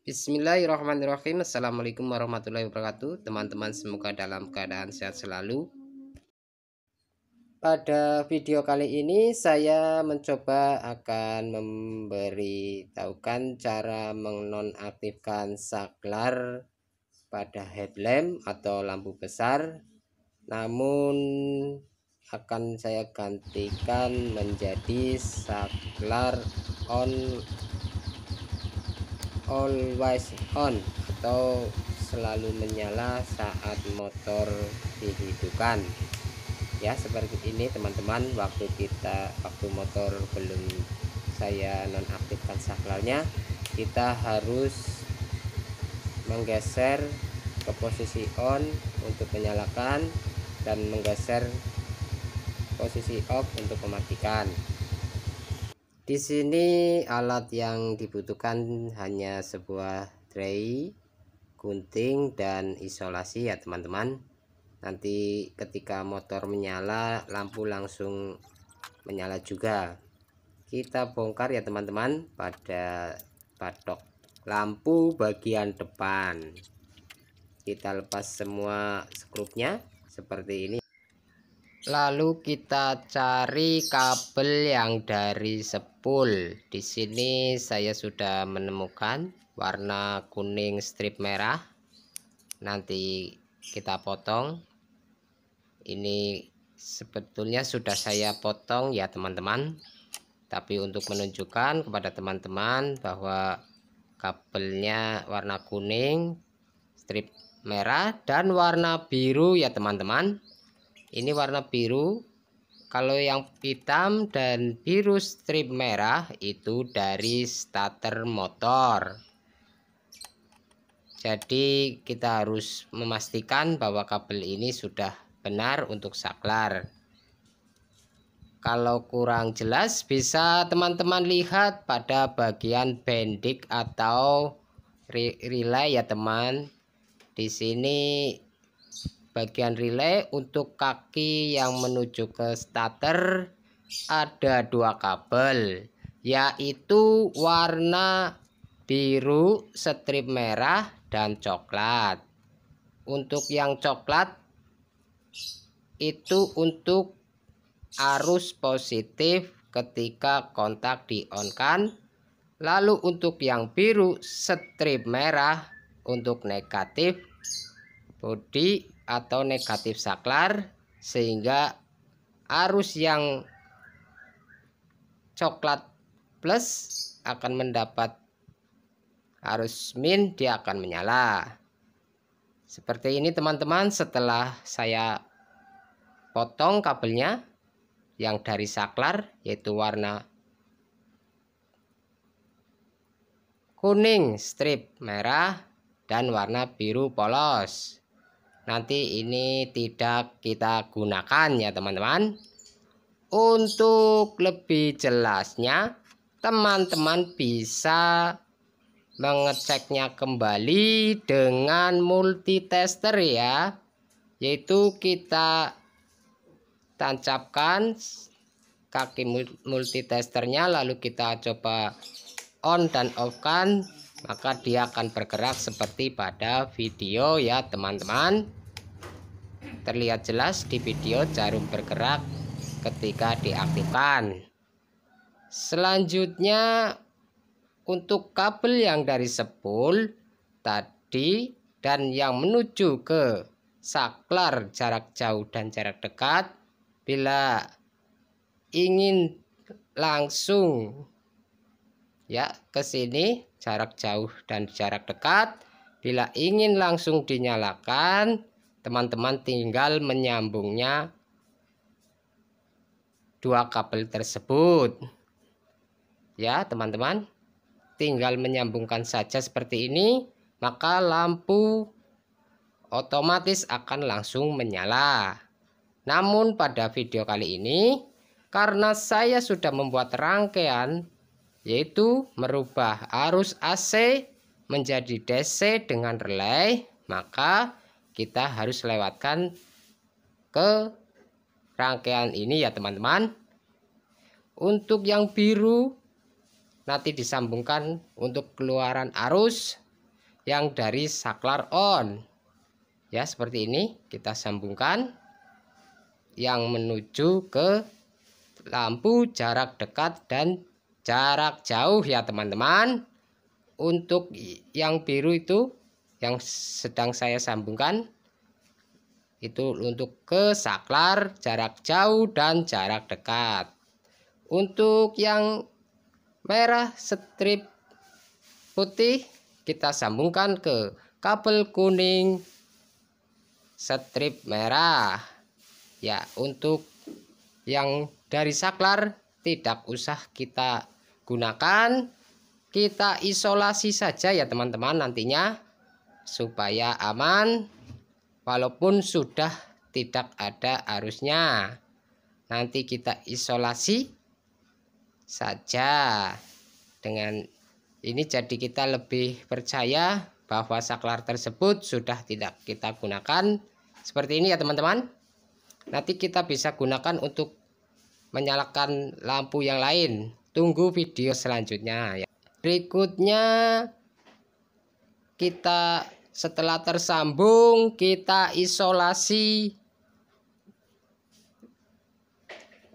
Bismillahirrahmanirrahim Assalamualaikum warahmatullahi wabarakatuh Teman-teman semoga dalam keadaan sehat selalu Pada video kali ini saya mencoba akan memberitahukan cara menonaktifkan saklar pada headlamp atau lampu besar namun akan saya gantikan menjadi saklar on always on atau selalu menyala saat motor dihidupkan ya seperti ini teman-teman waktu kita waktu motor belum saya nonaktifkan saklarnya kita harus menggeser ke posisi on untuk menyalakan dan menggeser posisi off untuk mematikan di sini alat yang dibutuhkan hanya sebuah tray, gunting dan isolasi ya teman-teman. Nanti ketika motor menyala, lampu langsung menyala juga. Kita bongkar ya teman-teman pada batok lampu bagian depan. Kita lepas semua skrupnya seperti ini lalu kita cari kabel yang dari spool di sini saya sudah menemukan warna kuning strip merah nanti kita potong ini sebetulnya sudah saya potong ya teman-teman tapi untuk menunjukkan kepada teman-teman bahwa kabelnya warna kuning strip merah dan warna biru ya teman-teman ini warna biru kalau yang hitam dan biru strip merah itu dari starter motor jadi kita harus memastikan bahwa kabel ini sudah benar untuk saklar kalau kurang jelas bisa teman-teman lihat pada bagian bendik atau relay ya teman di sini bagian relay untuk kaki yang menuju ke starter ada dua kabel yaitu warna biru strip merah dan coklat untuk yang coklat itu untuk arus positif ketika kontak di on kan lalu untuk yang biru strip merah untuk negatif bodi atau negatif saklar sehingga arus yang coklat plus akan mendapat arus min dia akan menyala seperti ini teman-teman setelah saya potong kabelnya yang dari saklar yaitu warna kuning strip merah dan warna biru polos nanti ini tidak kita gunakan ya teman-teman untuk lebih jelasnya teman-teman bisa mengeceknya kembali dengan multitester ya yaitu kita tancapkan kaki multitesternya lalu kita coba on dan off kan maka dia akan bergerak seperti pada video ya teman-teman terlihat jelas di video jarum bergerak ketika diaktifkan selanjutnya untuk kabel yang dari sepul tadi dan yang menuju ke saklar jarak jauh dan jarak dekat bila ingin langsung ya ke sini jarak jauh dan jarak dekat. Bila ingin langsung dinyalakan, teman-teman tinggal menyambungnya dua kabel tersebut. Ya, teman-teman, tinggal menyambungkan saja seperti ini, maka lampu otomatis akan langsung menyala. Namun pada video kali ini, karena saya sudah membuat rangkaian yaitu merubah arus AC menjadi DC dengan relay, maka kita harus lewatkan ke rangkaian ini ya teman-teman. Untuk yang biru nanti disambungkan untuk keluaran arus yang dari saklar on. Ya, seperti ini kita sambungkan yang menuju ke lampu jarak dekat dan jarak jauh ya teman-teman untuk yang biru itu yang sedang saya sambungkan itu untuk ke saklar jarak jauh dan jarak dekat untuk yang merah strip putih kita sambungkan ke kabel kuning strip merah ya untuk yang dari saklar tidak usah kita gunakan kita isolasi saja ya teman-teman nantinya supaya aman walaupun sudah tidak ada arusnya nanti kita isolasi saja dengan ini jadi kita lebih percaya bahwa saklar tersebut sudah tidak kita gunakan seperti ini ya teman-teman nanti kita bisa gunakan untuk menyalakan lampu yang lain Tunggu video selanjutnya ya. Berikutnya kita setelah tersambung kita isolasi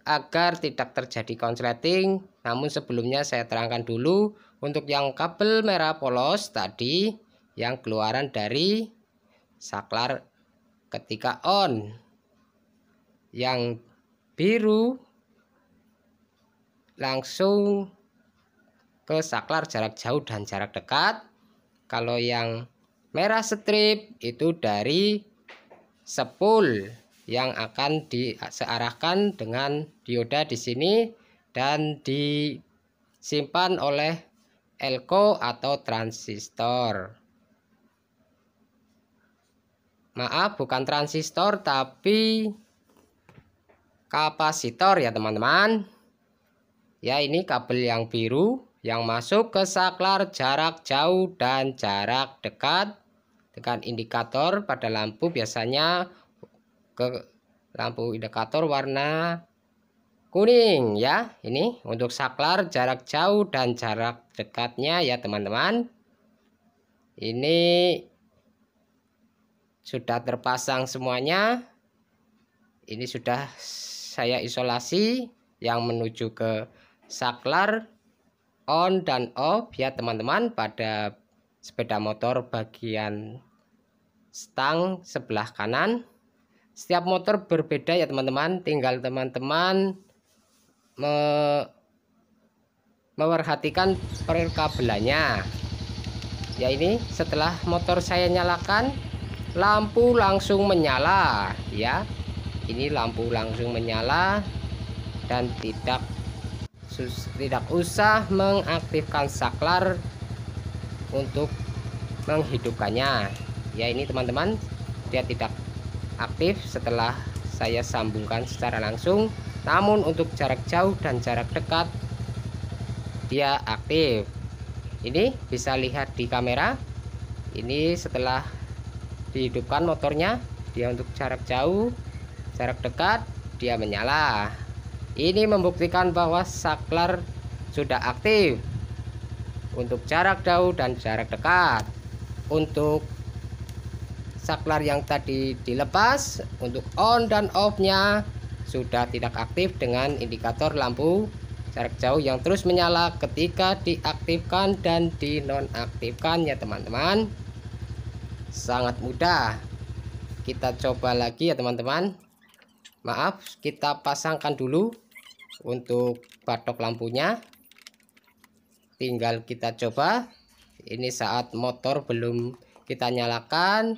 agar tidak terjadi konsleting namun sebelumnya saya terangkan dulu untuk yang kabel merah polos tadi yang keluaran dari saklar ketika on yang biru langsung ke saklar jarak jauh dan jarak dekat. Kalau yang merah strip itu dari sepul yang akan disearahkan dengan dioda di sini dan disimpan oleh elko atau transistor. Maaf, bukan transistor tapi kapasitor ya teman-teman ya ini kabel yang biru yang masuk ke saklar jarak jauh dan jarak dekat dengan indikator pada lampu biasanya ke lampu indikator warna kuning ya ini untuk saklar jarak jauh dan jarak dekatnya ya teman-teman ini sudah terpasang semuanya ini sudah saya isolasi yang menuju ke saklar on dan off ya teman-teman pada sepeda motor bagian stang sebelah kanan setiap motor berbeda ya teman-teman tinggal teman-teman me memperhatikan perkabelannya ya ini setelah motor saya nyalakan lampu langsung menyala ya ini lampu langsung menyala dan tidak tidak usah mengaktifkan saklar untuk menghidupkannya ya ini teman-teman dia tidak aktif setelah saya sambungkan secara langsung namun untuk jarak jauh dan jarak dekat dia aktif ini bisa lihat di kamera ini setelah dihidupkan motornya dia untuk jarak jauh jarak dekat dia menyala ini membuktikan bahwa saklar sudah aktif untuk jarak jauh dan jarak dekat. Untuk saklar yang tadi dilepas, untuk on dan off-nya sudah tidak aktif dengan indikator lampu jarak jauh yang terus menyala ketika diaktifkan dan dinonaktifkan ya teman-teman sangat mudah kita coba lagi ya teman-teman maaf kita pasangkan dulu untuk batok lampunya tinggal kita coba ini saat motor belum kita nyalakan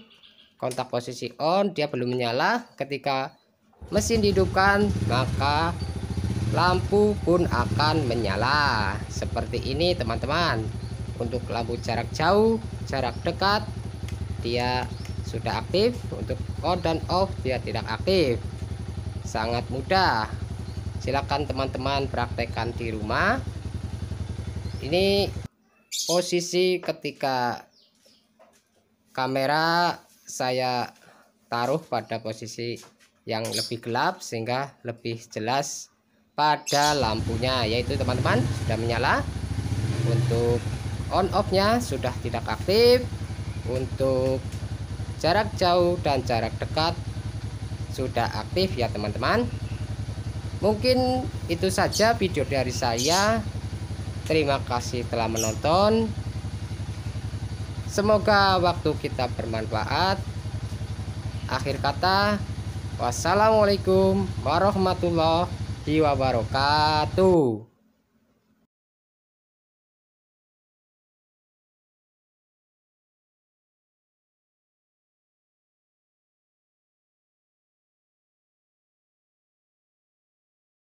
kontak posisi on dia belum menyala ketika mesin dihidupkan maka lampu pun akan menyala seperti ini teman-teman untuk lampu jarak jauh jarak dekat dia sudah aktif untuk on dan off dia tidak aktif sangat mudah silakan teman-teman praktekkan di rumah ini posisi ketika kamera saya taruh pada posisi yang lebih gelap sehingga lebih jelas pada lampunya yaitu teman-teman sudah menyala untuk on off nya sudah tidak aktif untuk jarak jauh dan jarak dekat sudah aktif ya teman-teman mungkin itu saja video dari saya terima kasih telah menonton semoga waktu kita bermanfaat akhir kata wassalamualaikum warahmatullahi wabarakatuh